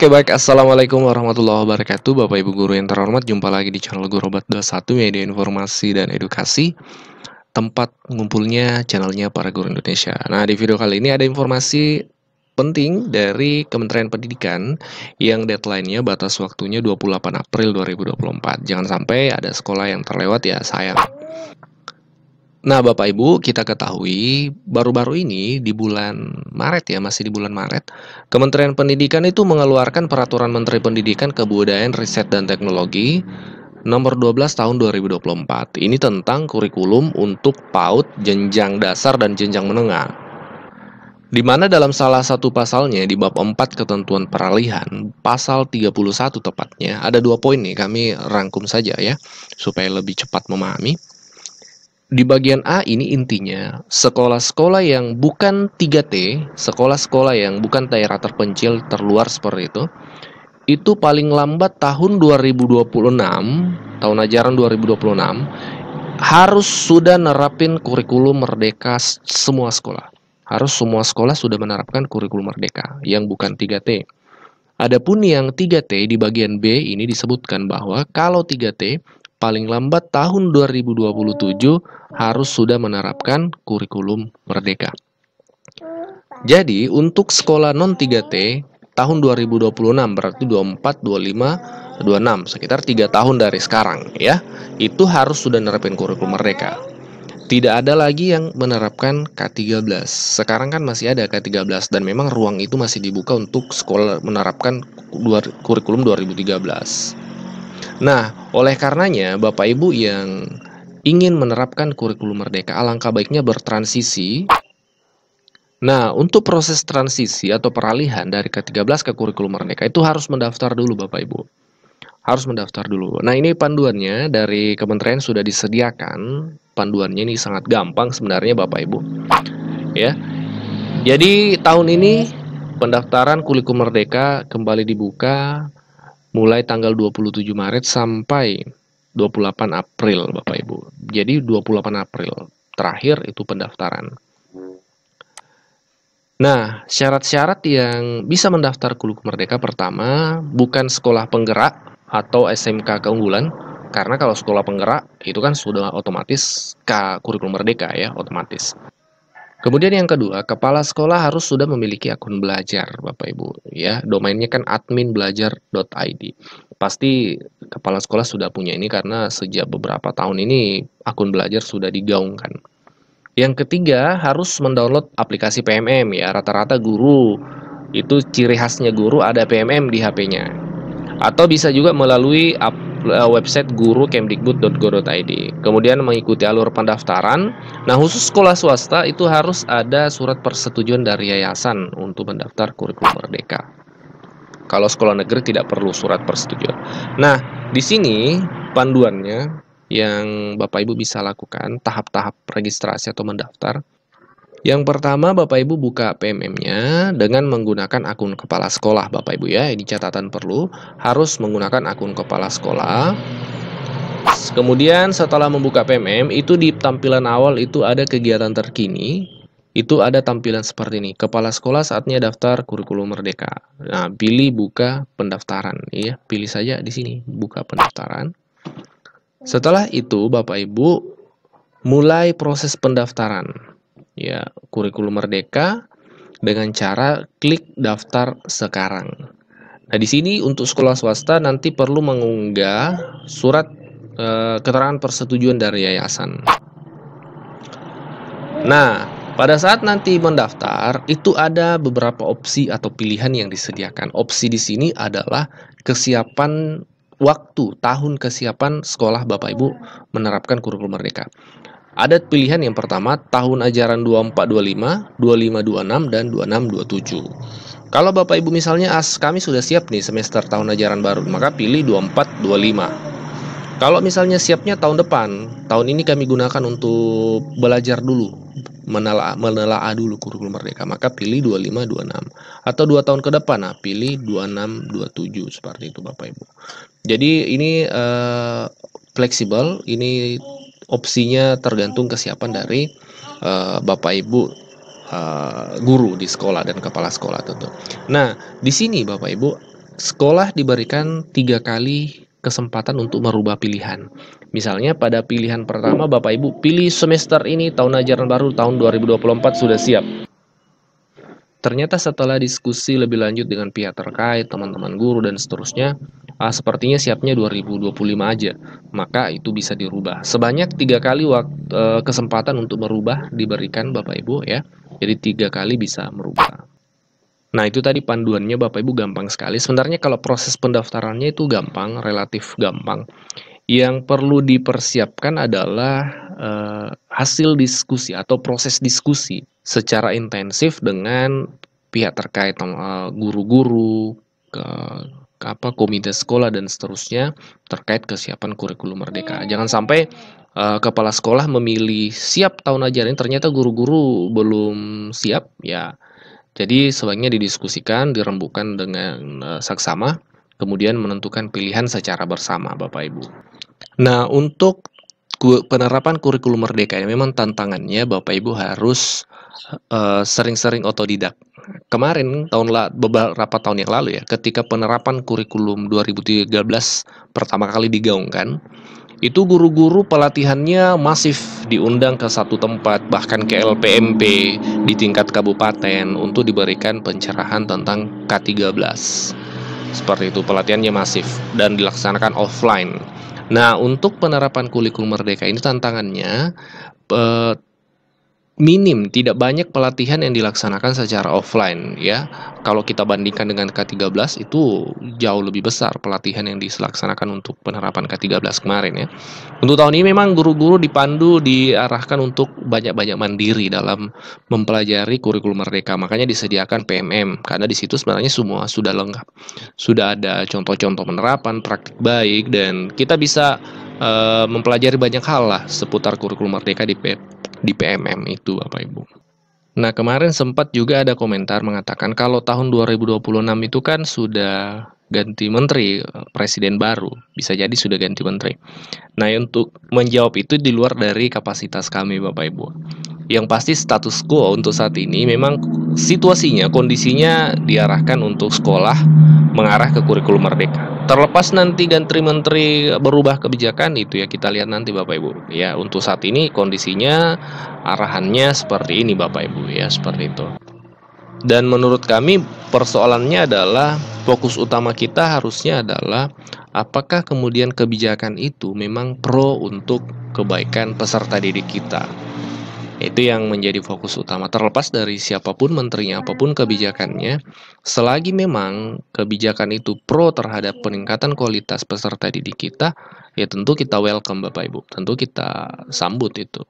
Oke baik, Assalamualaikum warahmatullahi wabarakatuh Bapak Ibu Guru yang terhormat, jumpa lagi di channel Guru Robot 21 Media Informasi dan Edukasi Tempat ngumpulnya channelnya para guru Indonesia Nah di video kali ini ada informasi penting dari Kementerian Pendidikan Yang deadline-nya batas waktunya 28 April 2024 Jangan sampai ada sekolah yang terlewat ya sayang Nah, Bapak Ibu, kita ketahui baru-baru ini di bulan Maret ya, masih di bulan Maret, Kementerian Pendidikan itu mengeluarkan peraturan Menteri Pendidikan Kebudayaan Riset dan Teknologi nomor 12 tahun 2024. Ini tentang kurikulum untuk PAUD jenjang dasar dan jenjang menengah. Di mana dalam salah satu pasalnya di bab 4 ketentuan peralihan, pasal 31 tepatnya, ada dua poin nih kami rangkum saja ya supaya lebih cepat memahami di bagian A ini intinya sekolah-sekolah yang bukan 3T, sekolah-sekolah yang bukan daerah terpencil terluar seperti itu, itu paling lambat tahun 2026, tahun ajaran 2026 harus sudah nerapin kurikulum merdeka semua sekolah. Harus semua sekolah sudah menerapkan kurikulum merdeka yang bukan 3T. Adapun yang 3T di bagian B ini disebutkan bahwa kalau 3T paling lambat tahun 2027 harus sudah menerapkan kurikulum merdeka. Jadi untuk sekolah non 3T tahun 2026 berarti 24, 25, 26 sekitar 3 tahun dari sekarang ya. Itu harus sudah menerapkan kurikulum merdeka. Tidak ada lagi yang menerapkan K13. Sekarang kan masih ada K13 dan memang ruang itu masih dibuka untuk sekolah menerapkan kurikulum 2013. Nah, oleh karenanya Bapak Ibu yang ingin menerapkan kurikulum merdeka, alangkah baiknya bertransisi. Nah, untuk proses transisi atau peralihan dari ke-13 ke kurikulum merdeka itu harus mendaftar dulu Bapak Ibu. Harus mendaftar dulu. Nah, ini panduannya dari kementerian sudah disediakan. Panduannya ini sangat gampang sebenarnya Bapak Ibu. Ya. Jadi tahun ini pendaftaran kurikulum merdeka kembali dibuka mulai tanggal 27 Maret sampai 28 April Bapak Ibu. Jadi 28 April terakhir itu pendaftaran. Nah, syarat-syarat yang bisa mendaftar Kuluk Merdeka pertama bukan sekolah penggerak atau SMK keunggulan karena kalau sekolah penggerak itu kan sudah otomatis ke kurikulum merdeka ya, otomatis. Kemudian yang kedua, kepala sekolah harus sudah memiliki akun belajar, Bapak Ibu. Ya, domainnya kan adminbelajar.id. Pasti kepala sekolah sudah punya ini karena sejak beberapa tahun ini akun belajar sudah digaungkan. Yang ketiga, harus mendownload aplikasi PMM ya. Rata-rata guru itu ciri khasnya guru ada PMM di HP-nya. Atau bisa juga melalui Eh, website guru kemdikbud.go.id Kemudian mengikuti alur pendaftaran. Nah, khusus sekolah swasta itu harus ada surat persetujuan dari yayasan untuk mendaftar kurikulum merdeka. Kalau sekolah negeri tidak perlu surat persetujuan. Nah, di sini panduannya yang Bapak Ibu bisa lakukan tahap-tahap registrasi atau mendaftar yang pertama Bapak Ibu buka PMM-nya dengan menggunakan akun kepala sekolah Bapak Ibu ya. Ini catatan perlu harus menggunakan akun kepala sekolah. Kemudian setelah membuka PMM itu di tampilan awal itu ada kegiatan terkini. Itu ada tampilan seperti ini. Kepala sekolah saatnya daftar kurikulum merdeka. Nah, pilih buka pendaftaran ya. Pilih saja di sini buka pendaftaran. Setelah itu Bapak Ibu mulai proses pendaftaran ya kurikulum merdeka dengan cara klik daftar sekarang. Nah, di sini untuk sekolah swasta nanti perlu mengunggah surat e, keterangan persetujuan dari yayasan. Nah, pada saat nanti mendaftar, itu ada beberapa opsi atau pilihan yang disediakan. Opsi di sini adalah kesiapan waktu, tahun kesiapan sekolah Bapak Ibu menerapkan kurikulum merdeka. Ada pilihan yang pertama tahun ajaran 2425, 2526 dan 2627. Kalau Bapak Ibu misalnya as kami sudah siap nih semester tahun ajaran baru, maka pilih 2425. Kalau misalnya siapnya tahun depan, tahun ini kami gunakan untuk belajar dulu, menelaah menelaah dulu kurikulum merdeka, maka pilih 2526 atau dua tahun ke depan, nah pilih 2627 seperti itu Bapak Ibu. Jadi ini uh, fleksibel, ini opsinya tergantung kesiapan dari uh, Bapak Ibu uh, guru di sekolah dan kepala sekolah tentu. Nah, di sini Bapak Ibu, sekolah diberikan tiga kali kesempatan untuk merubah pilihan. Misalnya pada pilihan pertama Bapak Ibu pilih semester ini tahun ajaran baru tahun 2024 sudah siap. Ternyata setelah diskusi lebih lanjut dengan pihak terkait, teman-teman guru dan seterusnya, ah sepertinya siapnya 2025 aja, maka itu bisa dirubah. Sebanyak tiga kali waktu, e, eh, kesempatan untuk merubah diberikan Bapak Ibu ya, jadi tiga kali bisa merubah. Nah, itu tadi panduannya Bapak Ibu gampang sekali. Sebenarnya kalau proses pendaftarannya itu gampang, relatif gampang. Yang perlu dipersiapkan adalah eh, hasil diskusi atau proses diskusi secara intensif dengan pihak terkait eh, guru-guru, apa komite sekolah dan seterusnya terkait kesiapan kurikulum merdeka. Jangan sampai uh, kepala sekolah memilih siap tahun ajaran ternyata guru-guru belum siap ya. Jadi sebaiknya didiskusikan, dirembukan dengan uh, saksama, kemudian menentukan pilihan secara bersama Bapak Ibu. Nah, untuk penerapan kurikulum merdeka ini memang tantangannya Bapak Ibu harus eh, sering-sering uh, otodidak kemarin tahun la, beberapa tahun yang lalu ya ketika penerapan kurikulum 2013 pertama kali digaungkan itu guru-guru pelatihannya masif diundang ke satu tempat bahkan ke LPMP di tingkat kabupaten untuk diberikan pencerahan tentang K13 seperti itu pelatihannya masif dan dilaksanakan offline Nah, untuk penerapan kurikulum merdeka ini tantangannya eh, minim, tidak banyak pelatihan yang dilaksanakan secara offline ya. Kalau kita bandingkan dengan K13 itu jauh lebih besar pelatihan yang dilaksanakan untuk penerapan K13 kemarin ya. Untuk tahun ini memang guru-guru dipandu diarahkan untuk banyak-banyak mandiri dalam mempelajari kurikulum merdeka. Makanya disediakan PMM karena di situ sebenarnya semua sudah lengkap. Sudah ada contoh-contoh penerapan, praktik baik dan kita bisa eh, mempelajari banyak hal lah seputar kurikulum merdeka di di PMM itu Bapak Ibu. Nah, kemarin sempat juga ada komentar mengatakan kalau tahun 2026 itu kan sudah ganti menteri, presiden baru, bisa jadi sudah ganti menteri. Nah, untuk menjawab itu di luar dari kapasitas kami Bapak Ibu. Yang pasti status quo untuk saat ini memang situasinya, kondisinya diarahkan untuk sekolah mengarah ke kurikulum merdeka. Terlepas nanti ganti menteri berubah kebijakan itu ya kita lihat nanti Bapak Ibu. Ya, untuk saat ini kondisinya arahannya seperti ini Bapak Ibu ya, seperti itu. Dan menurut kami persoalannya adalah fokus utama kita harusnya adalah apakah kemudian kebijakan itu memang pro untuk kebaikan peserta didik kita. Itu yang menjadi fokus utama terlepas dari siapapun menterinya, apapun kebijakannya. Selagi memang kebijakan itu pro terhadap peningkatan kualitas peserta didik kita, ya tentu kita welcome Bapak Ibu. Tentu kita sambut itu.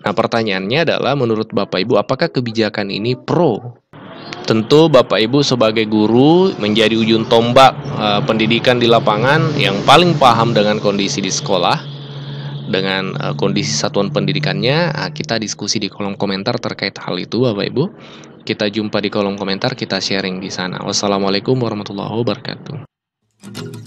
Nah, pertanyaannya adalah menurut Bapak Ibu apakah kebijakan ini pro Tentu Bapak Ibu sebagai guru menjadi ujung tombak eh, pendidikan di lapangan yang paling paham dengan kondisi di sekolah dengan uh, kondisi satuan pendidikannya. Uh, kita diskusi di kolom komentar terkait hal itu, Bapak Ibu. Kita jumpa di kolom komentar, kita sharing di sana. Wassalamualaikum warahmatullahi wabarakatuh.